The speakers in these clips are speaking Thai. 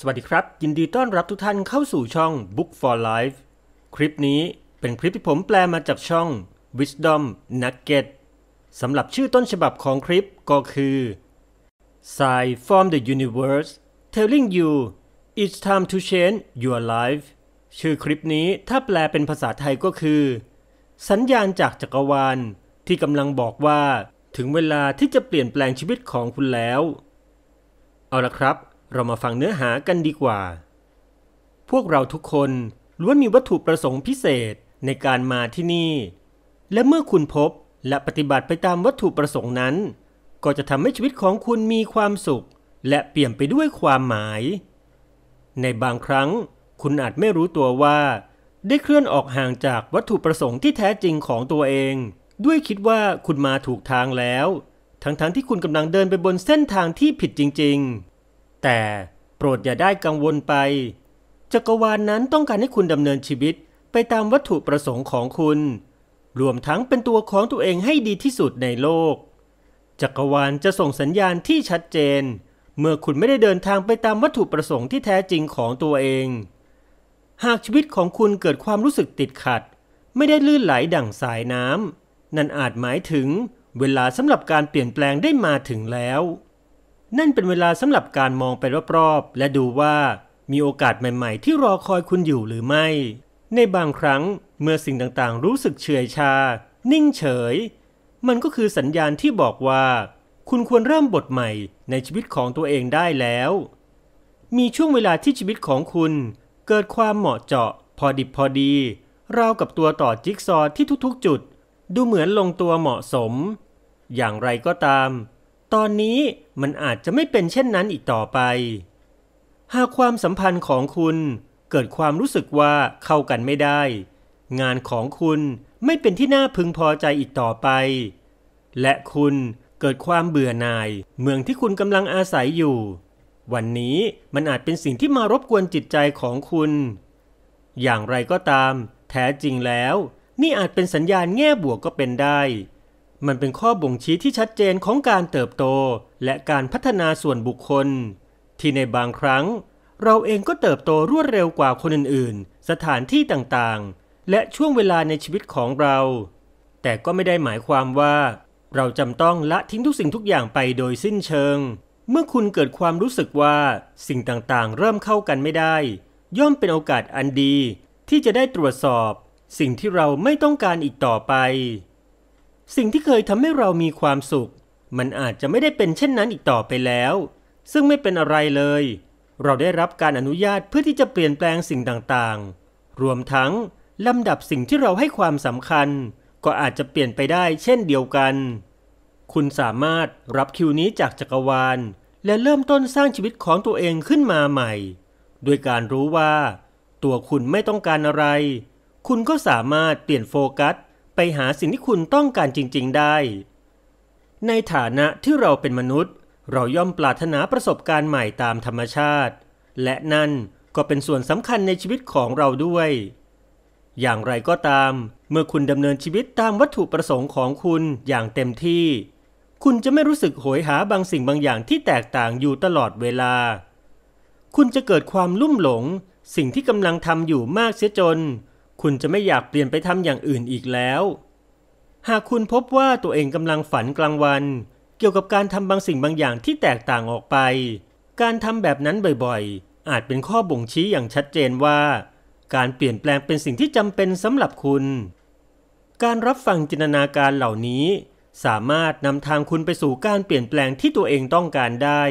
สวัสดีครับ ยินดีต้อนรับทุกท่านเข้าสู่ช่อง Book for Life คลิปนี้เป็นคลิปที่ผมแปลมาจากช่อง Wisdom Nugget สำหรับชื่อต้นฉบับของคลิปก็คือ Sign from the Universe telling you it's time to change your life ชื่อคลิปนี้ถ้าแปลเป็นภาษาไทยก็คือ สัญญาณจากจักรวาลที่กำลังบอกว่า ถึงเวลาที่จะเปลี่ยนแปลงชีวิตของคุณแล้ว เอาละครับเรามาฟังเนื้อหากันดีกว่า พวกเราทุกคนล้วนมีวัตถุประสงค์พิเศษในการมาที่นี่ และเมื่อคุณพบและปฏิบัติไปตามวัตถุประสงค์นั้น ก็จะทำให้ชีวิตของคุณมีความสุข และเปลี่ยนไปด้วยความหมาย ในบางครั้งคุณอาจไม่รู้ตัวว่า ได้เคลื่อนออกห่างจากวัตถุประสงค์ที่แท้จริงของตัวเอง ด้วยคิดว่าคุณมาถูกทางแล้ว ทั้งๆทที่คุณกำลังเดินไปบนเส้นทางที่ผิดจริง ๆแต่โปรดอย่าได้กังวลไป จักรวาลนนั้นต้องการให้คุณดำเนินชีวิตไปตามวัตถุประสงค์ของคุณ รวมทั้งเป็นตัวของตัวเองให้ดีที่สุดในโลก จักรวาลจะส่งสัญญาณที่ชัดเจน เมื่อคุณไม่ได้เดินทางไปตามวัตถุประสงค์ที่แท้จริงของตัวเอง หากชีวิตของคุณเกิดความรู้สึกติดขัด ไม่ได้ลื่นไหลดั่งสายน้ำนั่นอาจหมายถึงเวลาสำหรับการเปลี่ยนแปลงได้มาถึงแล้วนั่นเป็นเวลาสำหรับการมองไปรอบๆ และดูว่ามีโอกาสใหม่ๆ ที่รอคอยคุณอยู่หรือไม่ ในบางครั้งเมื่อสิ่งต่างๆรู้สึกเฉยชา นิ่งเฉย มันก็คือสัญญาณที่บอกว่า คุณควรเริ่มบทใหม่ในชีวิตของตัวเองได้แล้ว มีช่วงเวลาที่ชีวิตของคุณเกิดความเหมาะเจาะพอดิบพอดี ราวกับตัวต่อจิ๊กซอที่ทุกๆ จุด ดูเหมือนลงตัวเหมาะสม อย่างไรก็ตามตอนนี้มันอาจจะไม่เป็นเช่นนั้นอีกต่อไป หากความสัมพันธ์ของคุณเกิดความรู้สึกว่าเข้ากันไม่ได้ งานของคุณไม่เป็นที่น่าพึงพอใจอีกต่อไป และคุณเกิดความเบื่อหน่ายเมืองที่คุณกำลังอาศัยอยู่ วันนี้มันอาจเป็นสิ่งที่มารบกวนจิตใจของคุณ อย่างไรก็ตาม แท้จริงแล้ว นี่อาจเป็นสัญญาณแง่บวกก็เป็นได้มันเป็นข้อบ่งชี้ที่ชัดเจนของการเติบโตและการพัฒนาส่วนบุคคล ที่ในบางครั้ง เราเองก็เติบโตรวดเร็วกว่าคนอื่น ๆ สถานที่ต่างๆ และช่วงเวลาในชีวิตของเรา แต่ก็ไม่ได้หมายความว่า เราจำต้องละทิ้งทุกสิ่งทุกอย่างไปโดยสิ้นเชิง เมื่อคุณเกิดความรู้สึกว่าสิ่งต่างๆ เริ่มเข้ากันไม่ได้ ย่อมเป็นโอกาสอันดี ที่จะได้ตรวจสอบสิ่งที่เราไม่ต้องการอีกต่อไปสิ่งที่เคยทำให้เรามีความสุข มันอาจจะไม่ได้เป็นเช่นนั้นอีกต่อไปแล้ว ซึ่งไม่เป็นอะไรเลย เราได้รับการอนุญาตเพื่อที่จะเปลี่ยนแปลงสิ่งต่างๆ รวมทั้งลำดับสิ่งที่เราให้ความสำคัญ ก็อาจจะเปลี่ยนไปได้ เช่นเดียวกัน คุณสามารถรับคิวนี้จากจักรวาล และเริ่มต้นสร้างชีวิตของตัวเองขึ้นมาใหม่ด้วยการรู้ว่า ตัวคุณไม่ต้องการอะไร คุณก็สามารถเปลี่ยนโฟกัสไปหาสิ่งที่คุณต้องการจริงๆได้ ในฐานะที่เราเป็นมนุษย์ เราย่อมปรารถนาประสบการณ์ใหม่ตามธรรมชาติ และนั่นก็เป็นส่วนสำคัญในชีวิตของเราด้วย อย่างไรก็ตาม เมื่อคุณดำเนินชีวิตตามวัตถุประสงค์ของคุณอย่างเต็มที่ คุณจะไม่รู้สึกโหยหาบางสิ่งบางอย่างที่แตกต่างอยู่ตลอดเวลา คุณจะเกิดความลุ่มหลง สิ่งที่กำลังทำอยู่มากเสียจนคุณจะไม่อยากเปลี่ยนไปทำอย่างอื่นอีกแล้ว หากคุณพบว่าตัวเองกำลังฝันกลางวัน เกี่ยวกับการทำบางสิ่งบางอย่างที่แตกต่างออกไป การทำแบบนั้นบ่อยๆ อาจเป็นข้อบ่งชี้อย่างชัดเจนว่า การเปลี่ยนแปลงเป็นสิ่งที่จำเป็นสำหรับคุณ การรับฟังจินตนาการเหล่านี้ สามารถนำทางคุณไปสู่การเปลี่ยนแปลงที่ตัวเองต้องการได้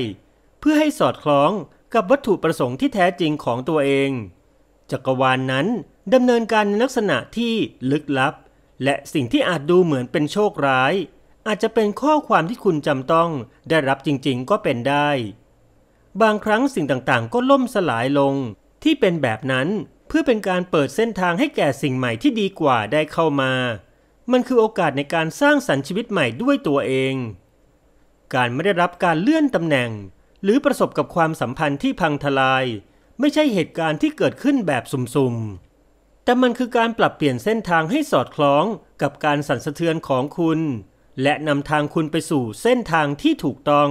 เพื่อให้สอดคล้องกับวัตถุประสงค์ที่แท้จริงของตัวเอง จักรวาลนนั้นดำเนินการในลักษณะที่ลึกลับ และสิ่งที่อาจดูเหมือนเป็นโชคร้าย อาจจะเป็นข้อความที่คุณจำต้องได้รับจริงๆก็เป็นได้ บางครั้งสิ่งต่างๆก็ล่มสลายลง ที่เป็นแบบนั้นเพื่อเป็นการเปิดเส้นทางให้แก่สิ่งใหม่ที่ดีกว่าได้เข้ามา มันคือโอกาสในการสร้างสรรค์ชีวิตใหม่ด้วยตัวเอง การไม่ได้รับการเลื่อนตำแหน่ง หรือประสบกับความสัมพันธ์ที่พังทลาย ไม่ใช่เหตุการณ์ที่เกิดขึ้นแบบสุ่มๆแต่มันคือการปรับเปลี่ยนเส้นทางให้สอดคล้องกับการสั่นสะเทือนของคุณ และนำทางคุณไปสู่เส้นทางที่ถูกต้อง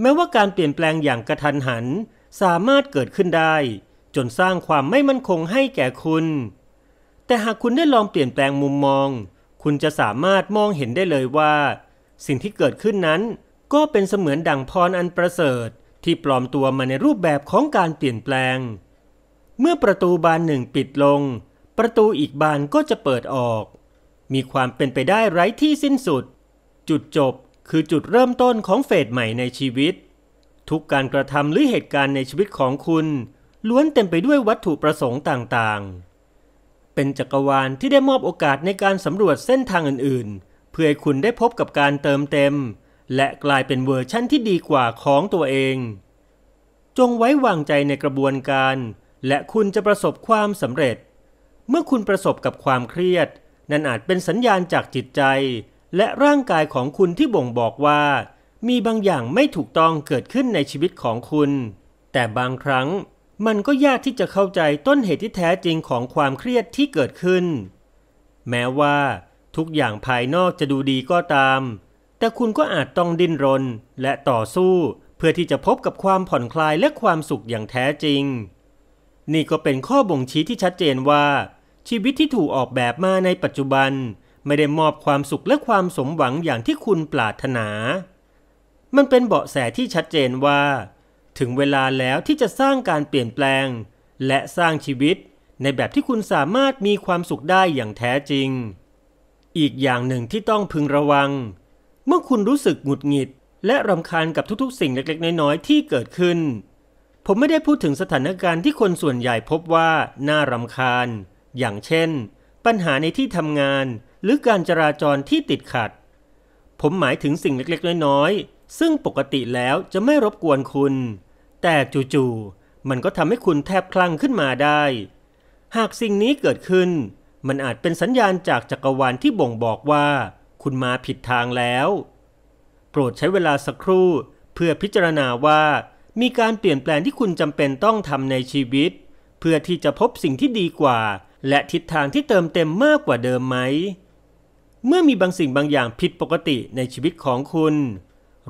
แม้ว่าการเปลี่ยนแปลงอย่างกระทันหัน สามารถเกิดขึ้นได้ จนสร้างความไม่มั่นคงให้แก่คุณ แต่หากคุณได้ลองเปลี่ยนแปลงมุมมอง คุณจะสามารถมองเห็นได้เลยว่า สิ่งที่เกิดขึ้นนั้น ก็เป็นเสมือนดั่งพรอันประเสริฐ ที่ปลอมตัวมาในรูปแบบของการเปลี่ยนแปลงเมื่อประตูบานหนึ่งปิดลง ประตูอีกบานก็จะเปิดออก มีความเป็นไปได้ไร้ที่สิ้นสุด จุดจบคือจุดเริ่มต้นของเฟสใหม่ในชีวิต ทุกการกระทำหรือเหตุการณ์ในชีวิตของคุณ ล้วนเต็มไปด้วยวัตถุประสงค์ต่างๆ เป็นจักรวาลที่ได้มอบโอกาสในการสำรวจเส้นทางอื่นๆ เพื่อให้คุณได้พบกับการเติมเต็ม และกลายเป็นเวอร์ชั่นที่ดีกว่าของตัวเอง จงไว้วางใจในกระบวนการและคุณจะประสบความสำเร็จ เมื่อคุณประสบกับความเครียด นั่นอาจเป็นสัญญาณจากจิตใจ และร่างกายของคุณที่บ่งบอกว่า มีบางอย่างไม่ถูกต้องเกิดขึ้นในชีวิตของคุณ แต่บางครั้ง มันก็ยากที่จะเข้าใจต้นเหตุที่แท้จริงของความเครียดที่เกิดขึ้น แม้ว่า ทุกอย่างภายนอกจะดูดีก็ตาม แต่คุณก็อาจต้องดิ้นรน และต่อสู้เพื่อที่จะพบกับความผ่อนคลายและความสุขอย่างแท้จริงนี่ก็เป็นข้อบ่งชี้ที่ชัดเจนว่า ชีวิตที่ถูกออกแบบมาในปัจจุบัน ไม่ได้มอบความสุขและความสมหวังอย่างที่คุณปรารถนา มันเป็นเบาะแสที่ชัดเจนว่า ถึงเวลาแล้วที่จะสร้างการเปลี่ยนแปลง และสร้างชีวิตในแบบที่คุณสามารถมีความสุขได้อย่างแท้จริง อีกอย่างหนึ่งที่ต้องพึงระวัง เมื่อคุณรู้สึกหงุดหงิด และรำคาญกับทุกๆ สิ่งเล็กๆน้อยๆที่เกิดขึ้นผมไม่ได้พูดถึงสถานการณ์ที่คนส่วนใหญ่พบว่าน่ารำคาญ อย่างเช่น ปัญหาในที่ทำงาน หรือการจราจรที่ติดขัด ผมหมายถึงสิ่งเล็ก ๆ น้อย ๆ ซึ่งปกติแล้วจะไม่รบกวนคุณ แต่จู่ๆมันก็ทำให้คุณแทบคลั่งขึ้นมาได้ หากสิ่งนี้เกิดขึ้น มันอาจเป็นสัญญาณจากจักรวาลที่บ่งบอกว่า คุณมาผิดทางแล้ว โปรดใช้เวลาสักครู่เพื่อพิจารณาว่ามีการเปลี่ยนแปลงที่คุณจำเป็นต้องทำในชีวิต เพื่อที่จะพบสิ่งที่ดีกว่าและทิศทางที่เติมเต็มมากกว่าเดิมไหม เมื่อมีบางสิ่งบางอย่างผิดปกติในชีวิตของคุณ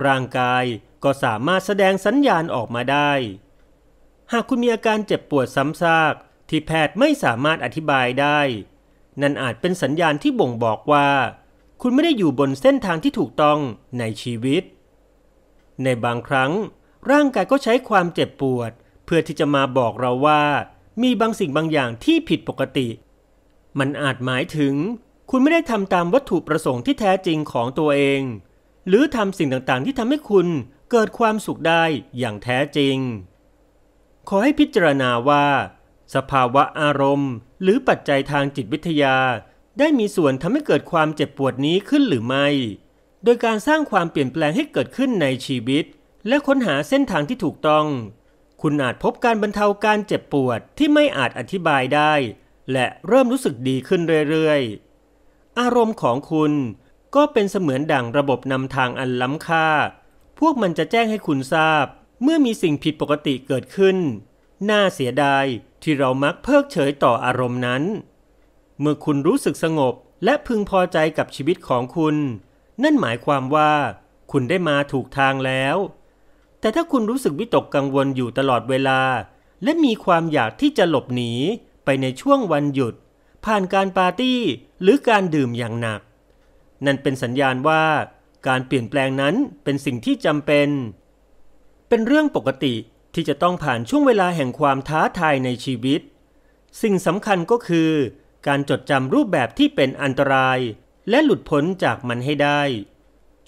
ร่างกายก็สามารถแสดงสัญญาณออกมาได้ หากคุณมีอาการเจ็บปวดซ้ำซาก ที่แพทย์ไม่สามารถอธิบายได้ นั่นอาจเป็นสัญญาณที่บ่งบอกว่า คุณไม่ได้อยู่บนเส้นทางที่ถูกต้องในชีวิต ในบางครั้งร่างกายก็ใช้ความเจ็บปวด เพื่อที่จะมาบอกเราว่า มีบางสิ่งบางอย่างที่ผิดปกติ มันอาจหมายถึง คุณไม่ได้ทำตามวัตถุประสงค์ที่แท้จริงของตัวเอง หรือทำสิ่งต่างๆ ที่ทำให้คุณเกิดความสุขได้อย่างแท้จริง ขอให้พิจารณาว่า สภาวะอารมณ์ หรือปัจจัยทางจิตวิทยา ได้มีส่วนทำให้เกิดความเจ็บปวดนี้ขึ้นหรือไม่ โดยการสร้างความเปลี่ยนแปลงให้เกิดขึ้นในชีวิตและค้นหาเส้นทางที่ถูกต้อง คุณอาจพบการบรรเทาการเจ็บปวดที่ไม่อาจอธิบายได้ และเริ่มรู้สึกดีขึ้นเรื่อย ๆ อารมณ์ของคุณก็เป็นเสมือนดั่งระบบนำทางอันล้ำค่า พวกมันจะแจ้งให้คุณทราบ เมื่อมีสิ่งผิดปกติเกิดขึ้น น่าเสียดาย ที่เรามักเพิกเฉยต่ออารมณ์นั้น เมื่อคุณรู้สึกสงบและพึงพอใจกับชีวิตของคุณ นั่นหมายความว่า คุณได้มาถูกทางแล้วแต่ถ้าคุณรู้สึกวิตกกังวลอยู่ตลอดเวลา และมีความอยากที่จะหลบหนีไปในช่วงวันหยุด ผ่านการปาร์ตี้ หรือการดื่มอย่างหนัก นั่นเป็นสัญญาณว่า การเปลี่ยนแปลงนั้นเป็นสิ่งที่จำเป็น เป็นเรื่องปกติที่จะต้องผ่านช่วงเวลาแห่งความท้าทายในชีวิต สิ่งสำคัญก็คือการจดจำรูปแบบที่เป็นอันตราย และหลุดพ้นจากมันให้ได้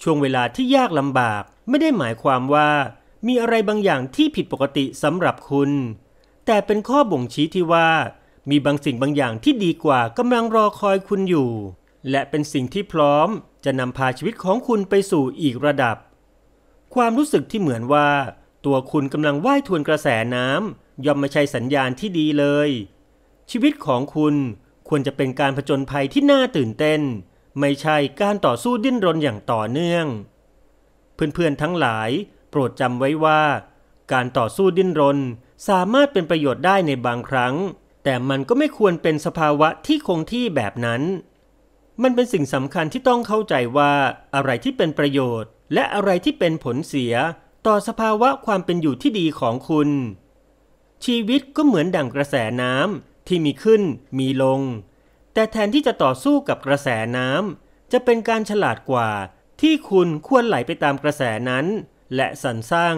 ช่วงเวลาที่ยากลำบากไม่ได้หมายความว่ามีอะไรบางอย่างที่ผิดปกติสำหรับคุณ แต่เป็นข้อบ่งชี้ที่ว่ามีบางสิ่งบางอย่างที่ดีกว่ากำลังรอคอยคุณอยู่ และเป็นสิ่งที่พร้อม จะนำพาชีวิตของคุณไปสู่อีกระดับ ความรู้สึกที่เหมือนว่าตัวคุณกำลังว่ายทวนกระแสน้ำย่อมไม่ใช่สัญญาณที่ดีเลย ชีวิตของคุณควรจะเป็นการผจญภัยที่น่าตื่นเต้น ไม่ใช่การต่อสู้ดิ้นรนอย่างต่อเนื่อง เพื่อนๆ ทั้งหลายปรดจำไว้ว่าการต่อสู้ดิ้นรน สามารถเป็นประโยชน์ได้ในบางครั้ง แต่มันก็ไม่ควรเป็นสภาวะที่คงที่แบบนั้น มันเป็นสิ่งสำคัญที่ต้องเข้าใจว่า อะไรที่เป็นประโยชน์ และอะไรที่เป็นผลเสียต่อสภาวะความเป็นอยู่ที่ดีของคุณ ชีวิตก็เหมือนดั่งกระแสน้ำที่มีขึ้นมีลง แต่แทนที่จะต่อสู้กับกระแสน้ำจะเป็นการฉลาดกว่าที่คุณควรไหลไปตามกระแสนั้นและสรรสร้าง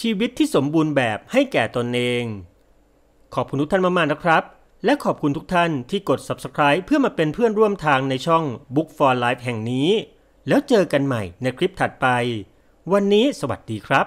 ชีวิตที่สมบูรณ์แบบให้แก่ตนเอง ขอบคุณทุกท่านมากๆนะครับ และขอบคุณทุกท่านที่กด subscribe เพื่อมาเป็นเพื่อนร่วมทางในช่อง Book for Life แห่งนี้ แล้วเจอกันใหม่ในคลิปถัดไป วันนี้สวัสดีครับ